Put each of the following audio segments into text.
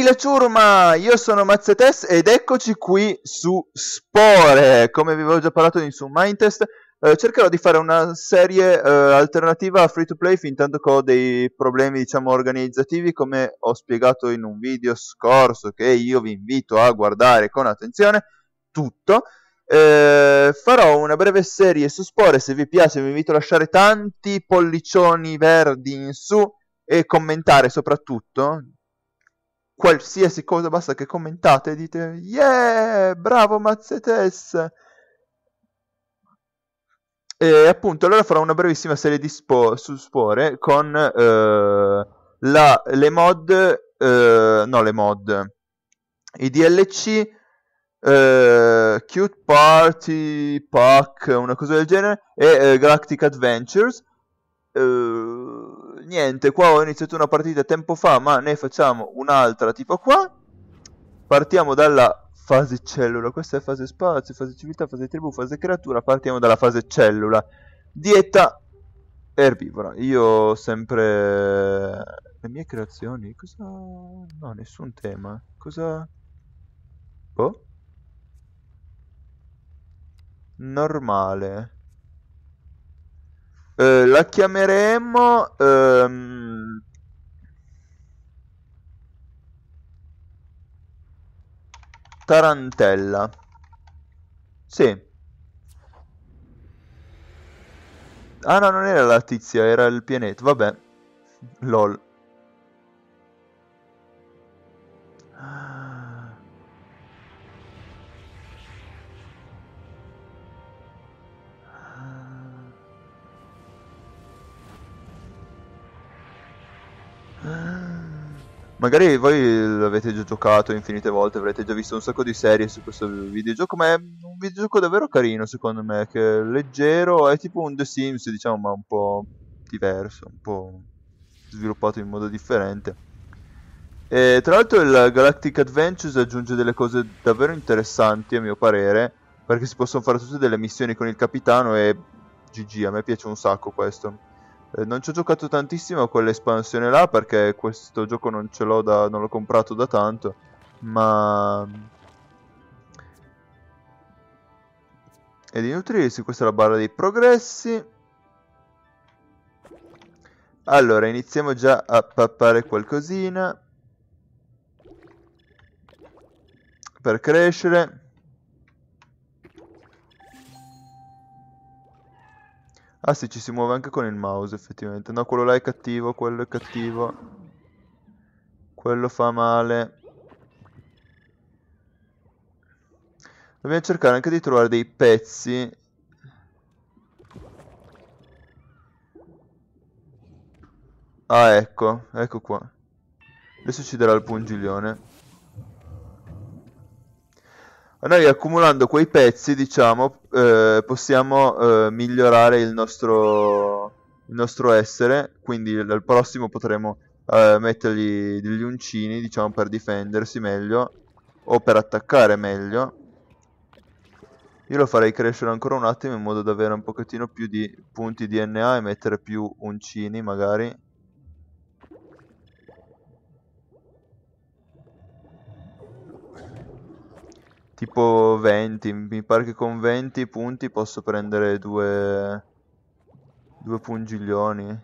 Ehi la ciurma, io sono Mazzetes ed eccoci qui su Spore, come vi avevo già parlato in su Mindtest, eh, cercherò di fare una serie eh, alternativa a free to play fin tanto che ho dei problemi diciamo organizzativi come ho spiegato in un video scorso che io vi invito a guardare con attenzione tutto. Eh, farò una breve serie su Spore, se vi piace vi invito a lasciare tanti pollicioni verdi in su e commentare soprattutto qualsiasi cosa, basta che commentate e dite Yeah, bravo Mazzetes! E appunto allora farò una brevissima serie di spo- su spore con eh, la, le mod, eh, no le mod, i DLC, eh, Cute Party, Pack, una cosa del genere, e eh, Galactic Adventures. Eh, niente, qua ho iniziato una partita tempo fa, ma ne facciamo un'altra tipo qua. Partiamo dalla fase cellula, questa è fase spazio, fase civiltà, fase tribù, fase creatura, partiamo dalla fase cellula. Dieta erbivora, io ho sempre... le mie creazioni, cosa... no, nessun tema, cosa... boh? Normale. Eh, la chiameremo... Ehm... Tarantella. Sì. Ah no, non era la tizia, era il pianeta. Vabbè. LOL. Magari voi l'avete già giocato infinite volte, avrete già visto un sacco di serie su questo videogioco, ma è un videogioco davvero carino secondo me, che è leggero, è tipo un The Sims diciamo, ma un po' diverso, un po' sviluppato in modo differente. E, tra l'altro il Galactic Adventures aggiunge delle cose davvero interessanti a mio parere, perché si possono fare tutte delle missioni con il capitano e GG, a me piace un sacco questo. Eh, non ci ho giocato tantissimo a quell'espansione là perché questo gioco non ce l'ho da... non l'ho comprato da tanto, ma... Ed mm, inutili, questa è la barra dei progressi. Allora, iniziamo già a pappare qualcosina. Per crescere. Ah sì, ci si muove anche con il mouse effettivamente. No, quello là è cattivo, quello è cattivo. Quello fa male. Dobbiamo cercare anche di trovare dei pezzi Ah ecco, ecco qua Adesso ci darà il pungiglione noi accumulando quei pezzi, diciamo, eh, possiamo eh, migliorare il nostro, il nostro, essere, quindi al prossimo potremo eh, mettergli degli uncini, diciamo, per difendersi meglio o per attaccare meglio. Io lo farei crescere ancora un attimo in modo da avere un pochettino più di punti DNA e mettere più uncini magari Tipo 20, mi pare che con 20 punti posso prendere due... Due pungiglioni.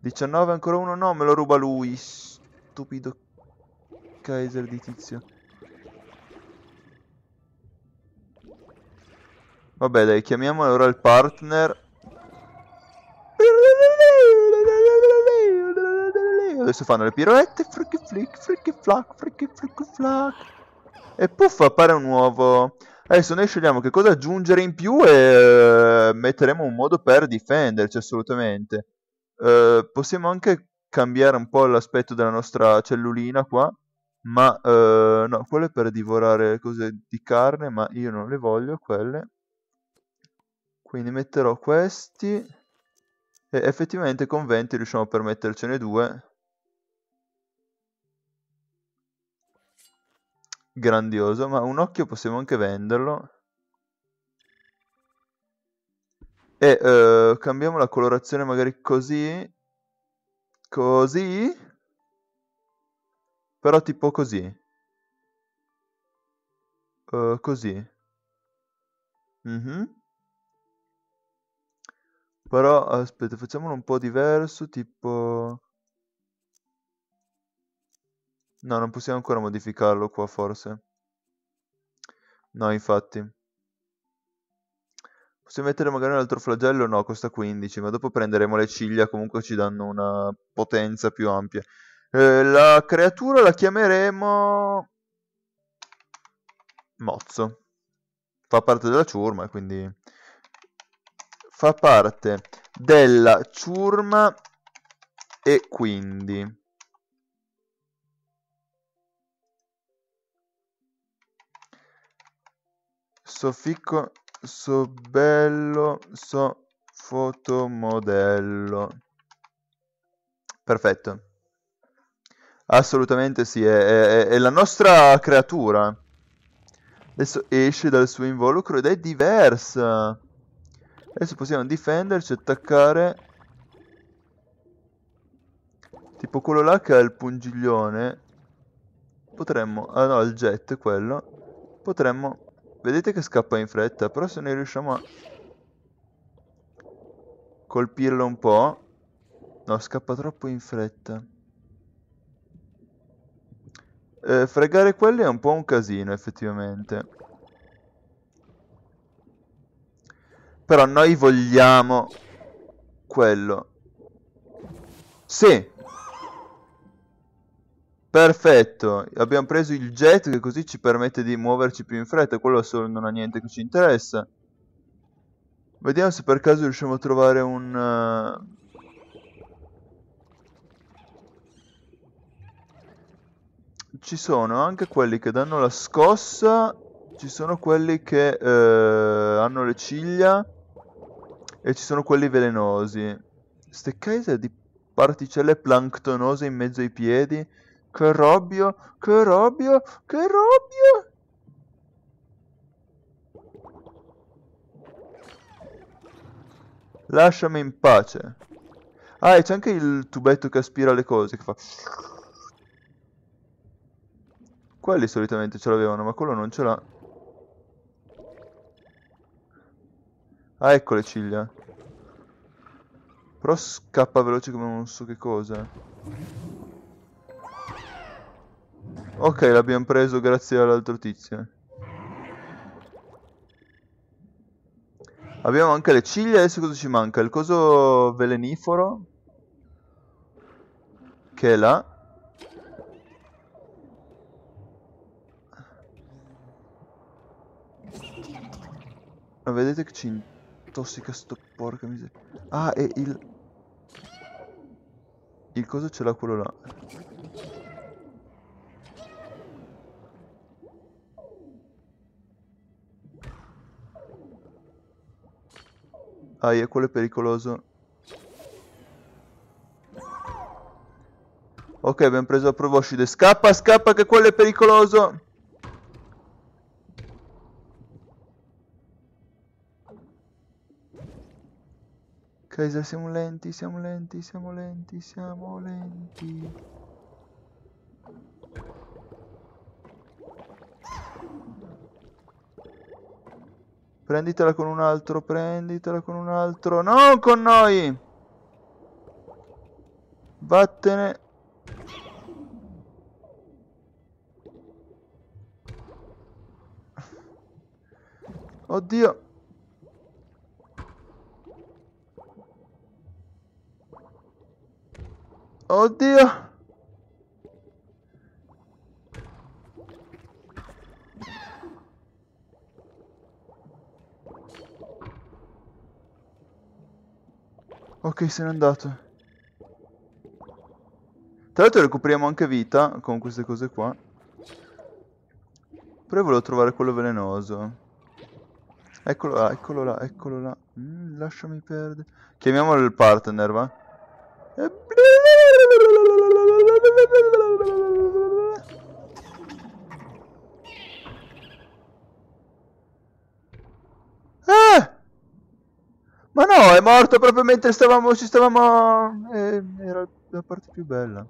19 ancora uno? No, me lo ruba lui. Stupido Kaiser di tizio. Vabbè dai, chiamiamo allora il partner adesso fanno le pirouette, fricchi flick, fricchi flack, fricchi fricchi flack. E puff, appare un uovo. Adesso noi scegliamo che cosa aggiungere in più e uh, metteremo un modo per difenderci assolutamente. Uh, possiamo anche cambiare un po' l'aspetto della nostra cellulina qua. Ma uh, no, quelle per divorare cose di carne, ma io non le voglio quelle. Quindi metterò questi. E effettivamente con 20 riusciamo a permettercene due. grandioso, ma un occhio possiamo anche venderlo. E uh, cambiamo la colorazione magari così. Così. Però tipo così. Uh, così. Mm -hmm. Però aspetta, facciamolo un po' diverso, tipo... No, non possiamo ancora modificarlo qua forse. No, infatti. Possiamo mettere magari un altro flagello? No, costa 15, ma dopo prenderemo le ciglia, comunque ci danno una potenza più ampia. Eh, la creatura la chiameremo... Mozzo. Fa parte della ciurma, quindi... Fa parte della ciurma e quindi So ficco, so bello, so fotomodello. Perfetto. Assolutamente sì, è, è, è la nostra creatura. Adesso esce dal suo involucro ed è diversa. Adesso possiamo difenderci, attaccare. Tipo quello là che ha il pungiglione. Potremmo... Ah no, il jet quello. Potremmo Vedete che scappa in fretta, però se noi riusciamo a colpirlo un po'... No, scappa troppo in fretta. Eh, fregare quelli è un po' un casino, effettivamente. Però noi vogliamo quello. Sì! Perfetto, abbiamo preso il jet che così ci permette di muoverci più in fretta, quello solo non ha niente che ci interessa. Vediamo se per caso riusciamo a trovare un... Eh, ci sono anche quelli che danno la scossa, ci sono quelli che uh, hanno le ciglia e ci sono quelli velenosi. Ste case di particelle planctonose in mezzo ai piedi... Che robbio, che robbio, che robbio! Lasciami in pace. Ah, e c'è anche il tubetto che aspira le cose, che fa... Quelli solitamente ce l'avevano, ma quello non ce l'ha. Ah, ecco le ciglia. Però scappa veloce come non so che cosa. Ok, l'abbiamo preso grazie all'altro tizio. Abbiamo anche le ciglia, adesso cosa ci manca? Il coso velenifero. Che è là. Ma vedete che ci intossica sto porca miseria. Ah, e il... Il coso ce l'ha quello là. Aia, quello è pericoloso. Ok, abbiamo preso la proboscide. Scappa, scappa, che quello è pericoloso! Ok, siamo lenti, siamo lenti, siamo lenti, siamo lenti. Prenditela con un altro, prenditela con un altro. Non con noi! Vattene. Oddio. Oddio. Ok, se n'è andato. Tra l'altro recuperiamo anche vita con queste cose qua. Però io volevo trovare quello velenoso. Eccolo là, eccolo là, eccolo là. Mm, lasciami perdere. Chiamiamolo il partner, va? E... Ma no, è morto proprio mentre stavamo, ci stavamo... Eh, era la parte più bella.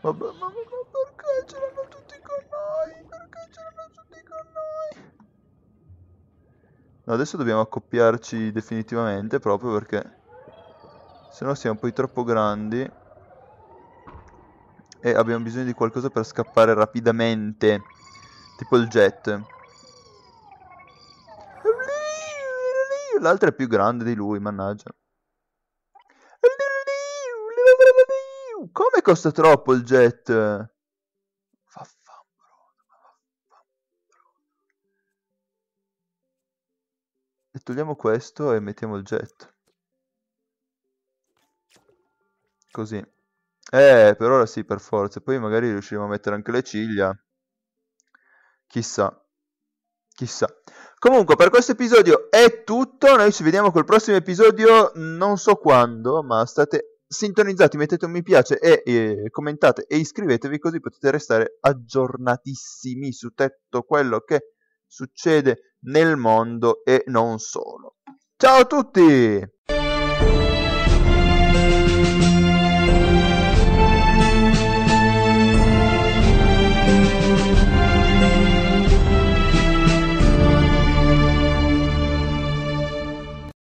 Vabbè, ma, ma, ma perché ce l'hanno tutti con noi? Perché ce l'hanno tutti con noi? No, adesso dobbiamo accoppiarci definitivamente proprio perché... Se no siamo poi troppo grandi. E abbiamo bisogno di qualcosa per scappare rapidamente. Tipo il jet. L'altro è più grande di lui, mannaggia. Come costa troppo il jet? E togliamo questo e mettiamo il jet. Così. Eh, per ora sì, per forza. Poi magari riusciremo a mettere anche le ciglia. Chissà. Chissà. Comunque, per questo episodio è tutto. Noi ci vediamo col prossimo episodio, non so quando, ma state sintonizzati, mettete un mi piace e, e commentate e iscrivetevi così potete restare aggiornatissimi su tutto quello che succede nel mondo e non solo. Ciao a tutti!